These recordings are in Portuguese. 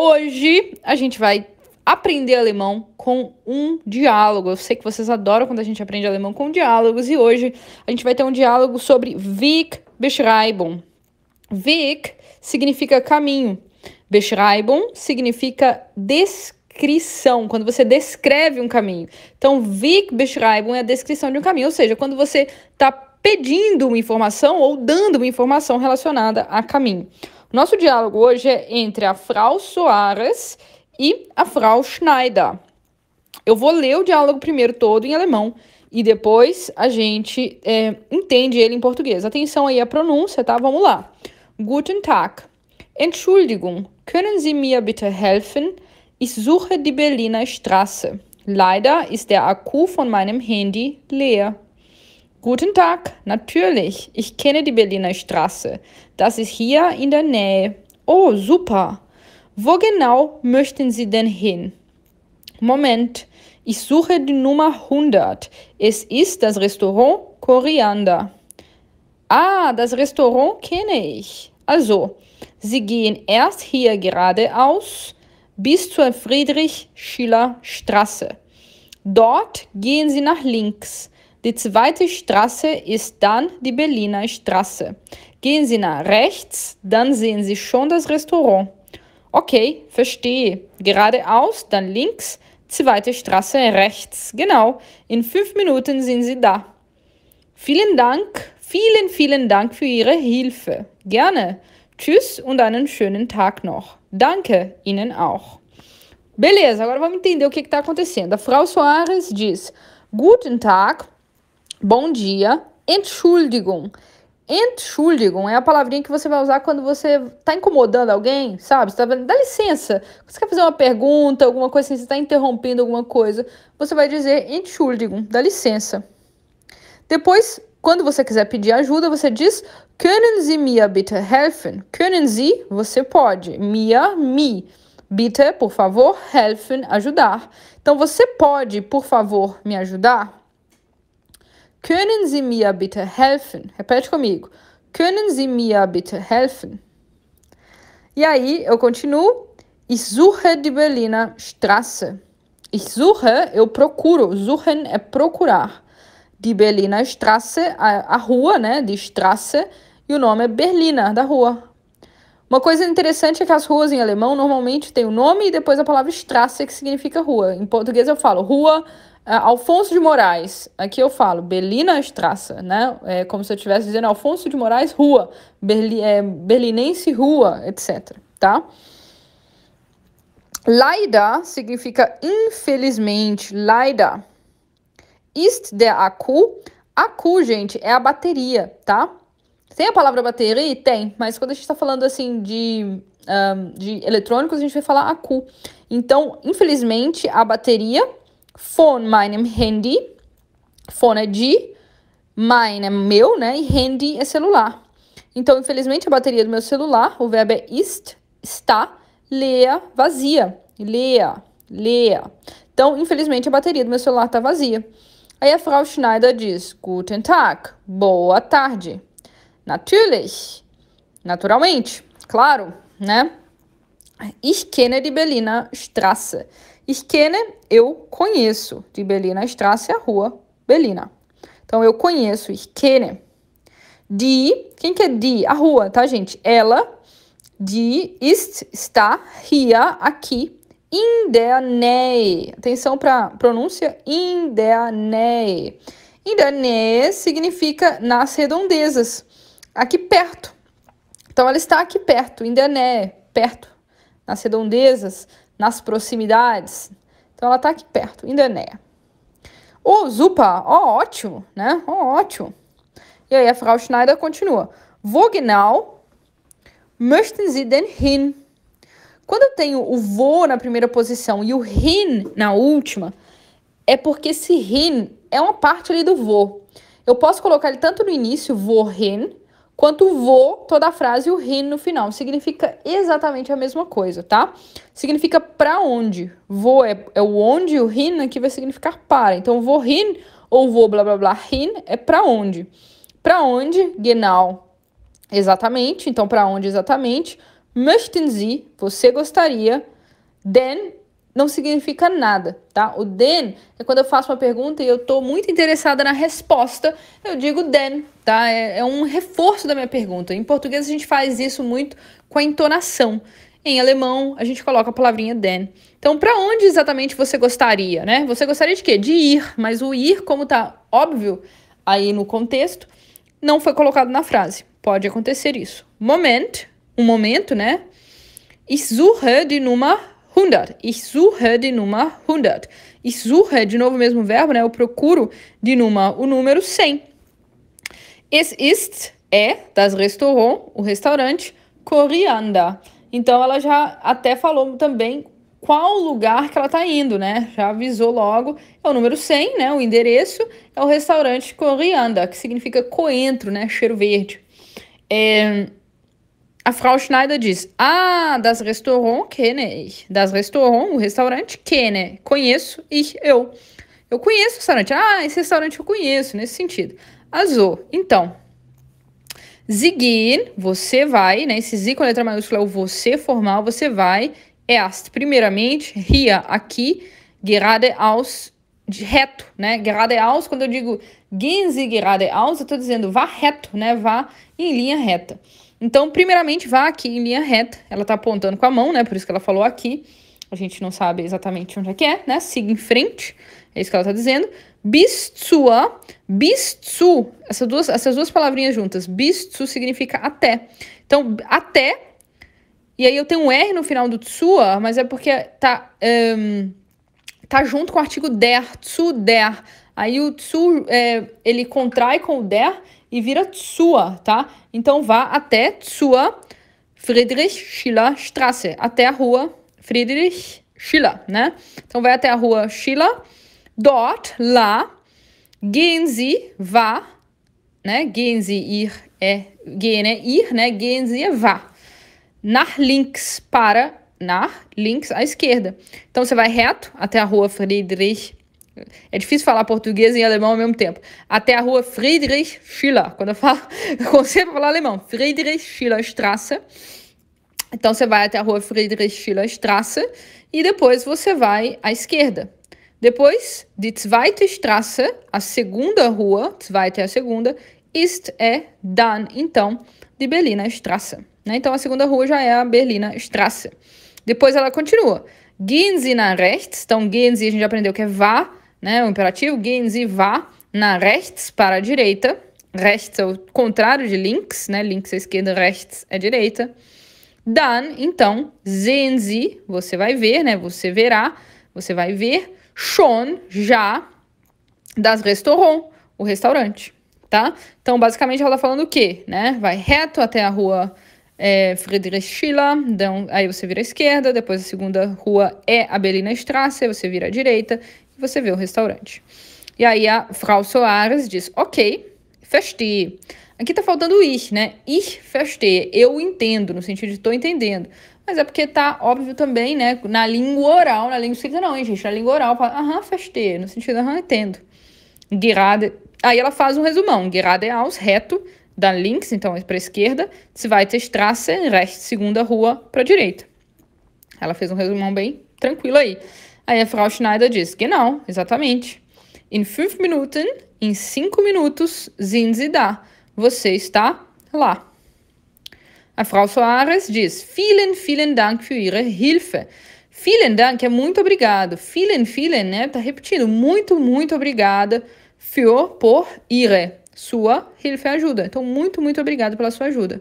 Hoje a gente vai aprender alemão com um diálogo. Eu sei que vocês adoram quando a gente aprende alemão com diálogos e hoje a gente vai ter um diálogo sobre Weg beschreiben. Weg significa caminho. Beschreibung significa descrição, quando você descreve um caminho. Então, Weg beschreiben é a descrição de um caminho, ou seja, quando você está pedindo uma informação ou dando uma informação relacionada a caminho. Nosso diálogo hoje é entre a Frau Soares e a Frau Schneider. Eu vou ler o diálogo primeiro todo em alemão e depois a gente é, entende ele em português. Atenção aí à pronúncia, tá? Vamos lá. Guten Tag. Entschuldigung, können Sie mir bitte helfen? Ich suche die Berliner Straße. Leider ist der Akku von meinem Handy leer. Guten Tag, natürlich. Ich kenne die Berliner Straße. Das ist hier in der Nähe. Oh, super. Wo genau möchten Sie denn hin? Moment, ich suche die Nummer 100. Es ist das Restaurant Koriander. Ah, das Restaurant kenne ich. Also, Sie gehen erst hier geradeaus bis zur Friedrich-Schiller-Straße. Dort gehen Sie nach links die zweite Straße ist dann die Berliner Straße. Gehen Sie nach rechts, dann sehen Sie schon das Restaurant. Okay, verstehe. Geradeaus, dann links, zweite Straße rechts. Genau, in fünf Minuten sind Sie da. Vielen Dank, vielen, vielen Dank für Ihre Hilfe. Gerne. Tschüss und einen schönen Tag noch. Danke Ihnen auch. Beleza, agora vamos entender o que está acontecendo. A Frau Soares diz: Guten Tag. Bom dia. Entschuldigung. Entschuldigung é a palavrinha que você vai usar quando você tá incomodando alguém, sabe? Você tá dá licença. Você quer fazer uma pergunta, alguma coisa assim, você tá interrompendo alguma coisa. Você vai dizer Entschuldigung, dá licença. Depois, quando você quiser pedir ajuda, você diz Können Sie mir bitte helfen? Können Sie, você pode. Mir, me. Bitte, por favor, helfen, ajudar. Então, você pode, por favor, me ajudar? Können Sie mir bitte helfen? Repete comigo. Können Sie mir bitte helfen? E aí eu continuo. Ich suche die Berliner Straße. Ich suche, eu procuro. Suchen é procurar. Die Berliner Straße, a, a rua, né? Die Straße. E o nome é Berlina, da rua. Uma coisa interessante é que as ruas em alemão normalmente tem o nome e depois a palavra Straße, que significa rua. Em português eu falo rua, ah, Alfonso de Moraes, aqui eu falo Berlina Straça, né? É como se eu estivesse dizendo Alfonso de Moraes Rua, Berli, é, Berlinense Rua, etc. Tá? Leider significa infelizmente, leider. Ist der Akku? Akku, gente, é a bateria, tá? Tem a palavra bateria? Tem, mas quando a gente está falando assim de, um, ah, de eletrônicos, a gente vai falar Akku. Então, infelizmente, a bateria Phone, meinem Handy. Phone é de, mine é meu, né? E handy é celular. Então, infelizmente, a bateria do meu celular, o verbo é ist, está, leia, vazia. Leia, leia. Então, infelizmente, a bateria do meu celular está vazia. Aí a Frau Schneider diz: Guten Tag, boa tarde. Natürlich, naturalmente, claro, né? Ich kenne die Berliner Straße. Isquene né? eu conheço. De Berliner Straße, a rua Berlina. Então, eu conheço, Isquene né? de quem que é de A rua, tá, gente? Ela, de ist, está, ria, aqui, in der Nähe. Atenção para pronúncia, in der Nähe. In der Nähe significa nas redondezas, aqui perto. Então, ela está aqui perto, in der Nähe, perto, nas redondezas, nas proximidades. Então ela está aqui perto, Indanéia. Ô, oh, Zupa, ó, oh, ótimo, né? Ó, oh, ótimo. E aí a Frau Schneider continua. Wo genau möchten Sie denn hin? Quando eu tenho o vou na primeira posição e o hin na última, é porque esse hin é uma parte ali do vou. Eu posso colocar ele tanto no início, vou hin, quanto vou, toda a frase, o rin no final. Significa exatamente a mesma coisa, tá? Significa para onde. Vou é, é o onde e o rin aqui é vai significar para. Então, vou rin ou vou blá blá blá rin é para onde. Para onde, genau, exatamente. Então, para onde exatamente? Möchten Sie, você gostaria. Denn, não significa nada, tá? O then é quando eu faço uma pergunta e eu estou muito interessada na resposta, eu digo then, tá? É, é um reforço da minha pergunta. Em português a gente faz isso muito com a entonação. Em alemão, a gente coloca a palavrinha den. Então, para onde exatamente você gostaria, né? Você gostaria de quê? De ir, mas o ir, como tá óbvio aí no contexto, não foi colocado na frase. Pode acontecer isso. Moment, um momento, né? Ich suche die Nummer 100. Ich suche die Nummer 100. Ich suche, de novo o mesmo verbo, né? Eu procuro de Nummer, o número 100. Es ist, é, das Restaurant, o restaurante, Corianda. Então, ela já até falou também qual lugar que ela está indo, né? Já avisou logo. É o número 100, né? O endereço é o restaurante Corianda, que significa coentro, né? Cheiro verde. É... A Frau Schneider diz: Ah, das Restaurant kenne ich. Das Restaurant, o restaurante kenne. Conheço ich, eu. Eu conheço o restaurante. Ah, esse restaurante eu conheço, nesse sentido. Azul. Então, Ziguin, você vai, né? Esse Z com letra maiúscula é o você formal, você vai. Erst, é primeiramente, Ria aqui, geradeaus, reto, né? Geradeaus, quando eu digo Gehen Sie eu estou dizendo vá reto, né? Vá em linha reta. Então, primeiramente, vá aqui em linha reta. Ela está apontando com a mão, né? Por isso que ela falou aqui. A gente não sabe exatamente onde é que é, né? Siga em frente. É isso que ela está dizendo. Bis zur, bis Essas duas, essas duas palavrinhas juntas. Bis significa até. Então, até. E aí eu tenho um R no final do zur, mas é porque tá, um, tá junto com o artigo der, zu der. Aí o tsu, é, ele contrai com o der e vira tsua, tá? Então vá até tsua Friedrich Schiller Straße, até a rua Friedrich Schiller, né? Então vai até a rua Schiller, dort, lá, gehen Sie, vá, né? Gehen Sie ir, é, gehen é ir, né? Gehen Sie é vá. Nach links, para, nach links, à esquerda. Então você vai reto até a rua Friedrich é difícil falar português e alemão ao mesmo tempo. Até a rua Friedrich Schiller. Quando eu falo, eu consigo falar alemão. Friedrich Schiller Straße. Então você vai até a rua Friedrich Schiller Straße e depois você vai à esquerda. Depois, die zweite Straße, a segunda rua, zweite é a segunda, ist é dann, então, de Berliner Straße. Né? Então a segunda rua já é a Berliner Straße. Depois ela continua. Gehen Sie nach rechts, então gehen Sie a gente já aprendeu que é vá, né? O imperativo gehen Sie vá na rechts para a direita. Rechts é o contrário de links, né? Links é esquerda, rechts é direita. Dann, então, sehen Sie, você vai ver, né? Você verá, você vai ver schon, já, das Restaurant, o restaurante, tá? Então, basicamente, ela tá falando o quê, né? Vai reto até a rua é, Friedrich Schiller, então, aí você vira à esquerda, depois a segunda rua é a Berliner Straße, você vira à direita, você vê o restaurante. E aí a Frau Soares diz: Ok, feste. Aqui tá faltando ir, né? Ir feste. Eu entendo, no sentido de tô entendendo. Mas é porque tá óbvio também, né? Na língua oral, na língua escrita não, hein, gente? Na língua oral, fala, aham, feste. No sentido, aham, entendo. Gerade. Aí ela faz um resumão. Gerade aus, reto, da links, então é para se vai ter Straße, rechts, segunda rua, para direita. Ela fez um resumão bem tranquilo aí. Aí a Frau Schneider diz: Genau, exatamente. In fünf Minuten, em cinco minutos, sind Sie da. Você está lá. A Frau Soares diz: Vielen, vielen Dank für Ihre Hilfe. Vielen Dank é muito obrigado. Vielen, vielen, né? Tá repetindo. Muito, muito obrigada für, por, Ihre. Sua Hilfe ajuda. Então, muito, muito obrigado pela sua ajuda.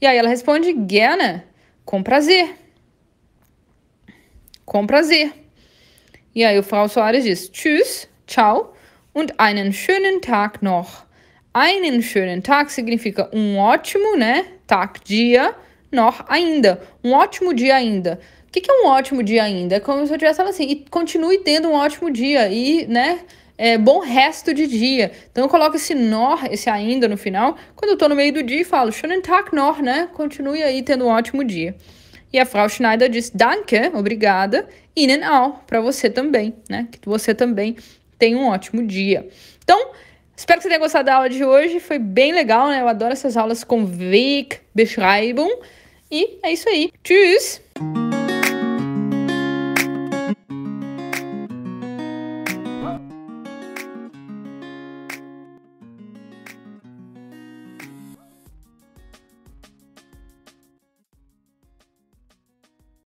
E aí ela responde: Gerne, com prazer. Com prazer. E aí o Frau Soares diz: Tschüss, tchau und einen schönen Tag noch. Einen schönen Tag significa um ótimo, né? Tag, dia, noch, ainda. Um ótimo dia ainda. O que, que é um ótimo dia ainda? É como se eu tivesse falando assim, e continue tendo um ótimo dia e, né? É, bom resto de dia. Então eu coloco esse nor, esse ainda no final, quando eu tô no meio do dia e falo, schönen Tag noch, né? Continue aí tendo um ótimo dia. E a Frau Schneider diz danke, obrigada, Ihnen auch, para você também, né? Que você também tenha um ótimo dia. Então, espero que você tenha gostado da aula de hoje. Foi bem legal, né? Eu adoro essas aulas com Weg, Beschreibung. E é isso aí. Tschüss!